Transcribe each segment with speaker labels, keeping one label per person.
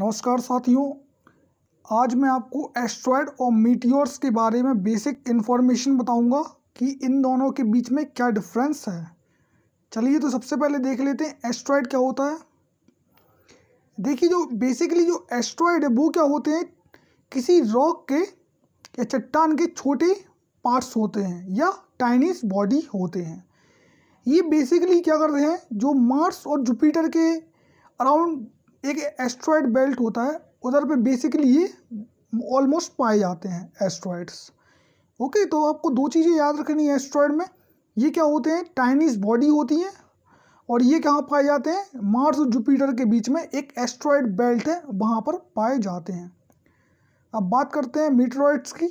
Speaker 1: नमस्कार साथियों आज मैं आपको एस्ट्रॉयड और मीटियोर्स के बारे में बेसिक इन्फॉर्मेशन बताऊंगा कि इन दोनों के बीच में क्या डिफरेंस है चलिए तो सबसे पहले देख लेते हैं एस्ट्रॉयड क्या होता है देखिए जो बेसिकली जो एस्ट्रॉयड है वो क्या होते हैं किसी रॉक के या चट्टान के छोटे पार्ट्स होते हैं या टाइनिस बॉडी होते हैं ये बेसिकली क्या करते हैं जो मार्स और जुपीटर के अराउंड एक एस्ट्रॉयड बेल्ट होता है उधर पे बेसिकली ये ऑलमोस्ट पाए जाते हैं एस्ट्रॉयड्स ओके तो आपको दो चीज़ें याद रखनी है एस्ट्रॉयड में ये क्या होते हैं टाइनीज बॉडी होती हैं और ये कहाँ पाए जाते हैं मार्स और जुपिटर के बीच में एक एस्ट्रॉयड बेल्ट है वहाँ पर पाए जाते हैं अब बात करते हैं मीट्रॉयड्स की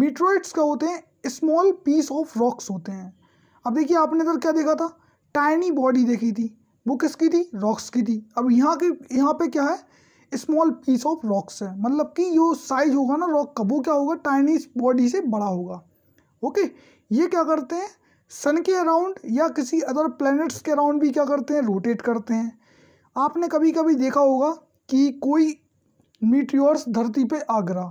Speaker 1: मीट्रॉयड्स क्या होते हैं स्मॉल पीस ऑफ रॉक्स होते हैं अब देखिए आपने इधर क्या देखा था टाइनी बॉडी देखी थी वो किसकी थी रॉक्स की थी अब यहाँ के यहाँ पे क्या है स्मॉल पीस ऑफ रॉक्स है मतलब कि जो साइज होगा ना रॉक का वो क्या होगा टाइनी बॉडी से बड़ा होगा ओके ये क्या करते हैं सन के अराउंड या किसी अदर प्लैनेट्स के अराउंड भी क्या करते हैं रोटेट करते हैं आपने कभी कभी देखा होगा कि कोई मीटियोर्स धरती पे आ गिरा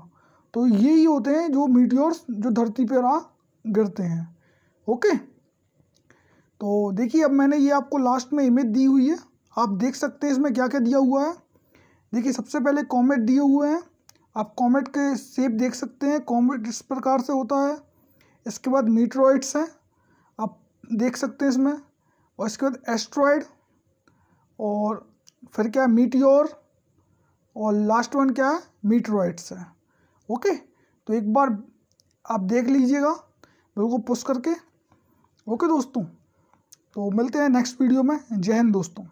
Speaker 1: तो ये ही होते हैं जो मीटियोर्स जो धरती पर आ गिरते हैं ओके तो देखिए अब मैंने ये आपको लास्ट में इमेज दी हुई है आप देख सकते हैं इसमें क्या क्या दिया हुआ है देखिए सबसे पहले कॉमेट दिए हुए हैं आप कॉमेट के सेप देख सकते हैं कॉमेट इस प्रकार से होता है इसके बाद मीट्रॉइड्स हैं आप देख सकते हैं इसमें और इसके बाद एस्ट्रॉयड और फिर क्या है मीटियोर और लास्ट वन क्या है मीट्रॉइड्स है ओके तो एक बार आप देख लीजिएगा बिल्कुल पुश करके ओके दोस्तों तो मिलते हैं नेक्स्ट वीडियो में जय हिंद दोस्तों